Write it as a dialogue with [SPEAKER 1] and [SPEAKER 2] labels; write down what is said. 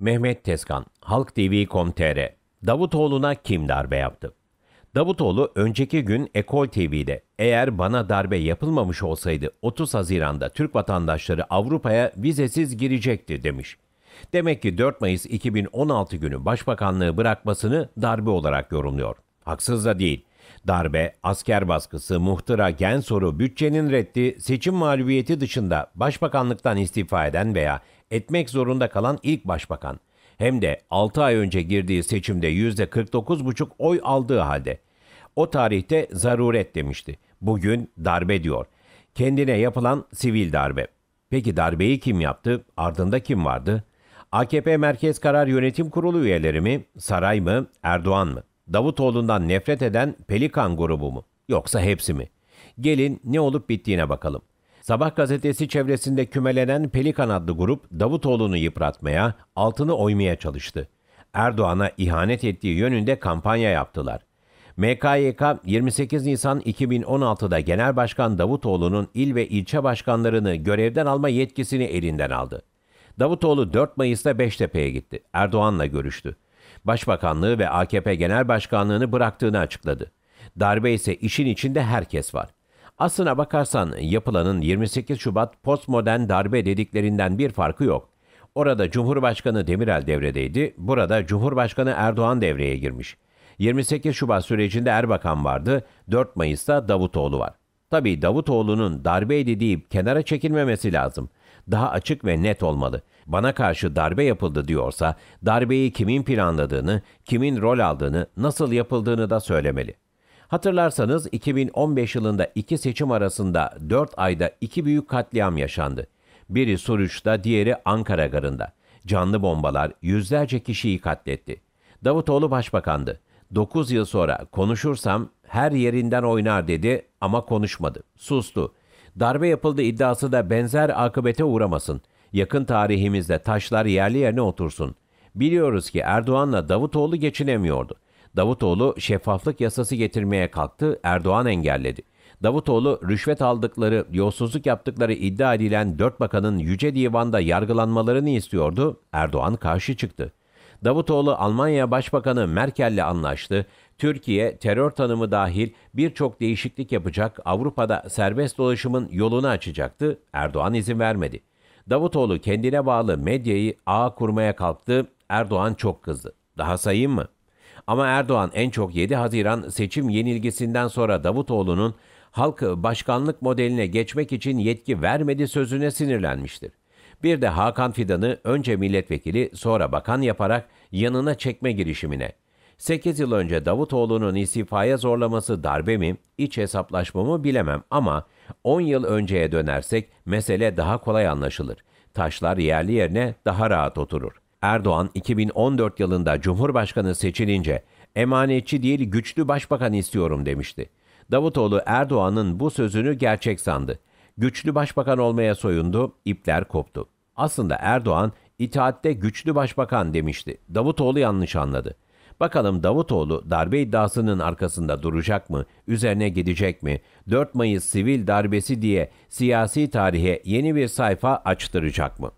[SPEAKER 1] Mehmet Tezkan, TV.com.tr. Davutoğlu'na kim darbe yaptı? Davutoğlu önceki gün Ekol TV'de eğer bana darbe yapılmamış olsaydı 30 Haziran'da Türk vatandaşları Avrupa'ya vizesiz girecekti demiş. Demek ki 4 Mayıs 2016 günü başbakanlığı bırakmasını darbe olarak yorumluyor. Haksız da değil. Darbe, asker baskısı, muhtıra, gen soru, bütçenin reddi, seçim mağlubiyeti dışında başbakanlıktan istifa eden veya etmek zorunda kalan ilk başbakan. Hem de 6 ay önce girdiği seçimde %49,5 oy aldığı halde. O tarihte zaruret demişti. Bugün darbe diyor. Kendine yapılan sivil darbe. Peki darbeyi kim yaptı? Ardında kim vardı? AKP Merkez Karar Yönetim Kurulu üyeleri mi? Saray mı? Erdoğan mı? Davutoğlu'ndan nefret eden Pelikan grubu mu? Yoksa hepsi mi? Gelin ne olup bittiğine bakalım. Sabah gazetesi çevresinde kümelenen Pelikan adlı grup Davutoğlu'nu yıpratmaya, altını oymaya çalıştı. Erdoğan'a ihanet ettiği yönünde kampanya yaptılar. MKYK 28 Nisan 2016'da Genel Başkan Davutoğlu'nun il ve ilçe başkanlarını görevden alma yetkisini elinden aldı. Davutoğlu 4 Mayıs'ta Beştepe'ye gitti. Erdoğan'la görüştü. Başbakanlığı ve AKP Genel Başkanlığını bıraktığını açıkladı. Darbe ise işin içinde herkes var. Aslına bakarsan yapılanın 28 Şubat postmodern darbe dediklerinden bir farkı yok. Orada Cumhurbaşkanı Demirel devredeydi, burada Cumhurbaşkanı Erdoğan devreye girmiş. 28 Şubat sürecinde Erbakan vardı, 4 Mayıs'ta Davutoğlu var. Tabi Davutoğlu'nun darbe deyip kenara çekilmemesi lazım. Daha açık ve net olmalı. Bana karşı darbe yapıldı diyorsa, darbeyi kimin planladığını, kimin rol aldığını, nasıl yapıldığını da söylemeli. Hatırlarsanız 2015 yılında iki seçim arasında 4 ayda iki büyük katliam yaşandı. Biri Suruç'ta, diğeri Ankara Garı'nda. Canlı bombalar yüzlerce kişiyi katletti. Davutoğlu başbakandı. 9 yıl sonra konuşursam her yerinden oynar dedi ama konuşmadı. Sustu. Darbe yapıldı iddiası da benzer akıbete uğramasın. Yakın tarihimizde taşlar yerli yerine otursun. Biliyoruz ki Erdoğan'la Davutoğlu geçinemiyordu. Davutoğlu şeffaflık yasası getirmeye kalktı, Erdoğan engelledi. Davutoğlu rüşvet aldıkları, yolsuzluk yaptıkları iddia edilen dört bakanın Yüce Divan'da yargılanmalarını istiyordu, Erdoğan karşı çıktı. Davutoğlu Almanya Başbakanı Merkel'le anlaştı, Türkiye terör tanımı dahil birçok değişiklik yapacak Avrupa'da serbest dolaşımın yolunu açacaktı. Erdoğan izin vermedi. Davutoğlu kendine bağlı medyayı ağ kurmaya kalktı. Erdoğan çok kızdı. Daha sayayım mı? Ama Erdoğan en çok 7 Haziran seçim yenilgisinden sonra Davutoğlu'nun halkı başkanlık modeline geçmek için yetki vermedi sözüne sinirlenmiştir. Bir de Hakan Fidan'ı önce milletvekili sonra bakan yaparak yanına çekme girişimine 8 yıl önce Davutoğlu'nun istifaya zorlaması darbe mi, iç hesaplaşmamı bilemem ama 10 yıl önceye dönersek mesele daha kolay anlaşılır. Taşlar yerli yerine daha rahat oturur. Erdoğan 2014 yılında Cumhurbaşkanı seçilince emanetçi değil güçlü başbakan istiyorum demişti. Davutoğlu Erdoğan'ın bu sözünü gerçek sandı. Güçlü başbakan olmaya soyundu, ipler koptu. Aslında Erdoğan itaatte güçlü başbakan demişti. Davutoğlu yanlış anladı. Bakalım Davutoğlu darbe iddiasının arkasında duracak mı? Üzerine gidecek mi? 4 Mayıs sivil darbesi diye siyasi tarihe yeni bir sayfa açtıracak mı?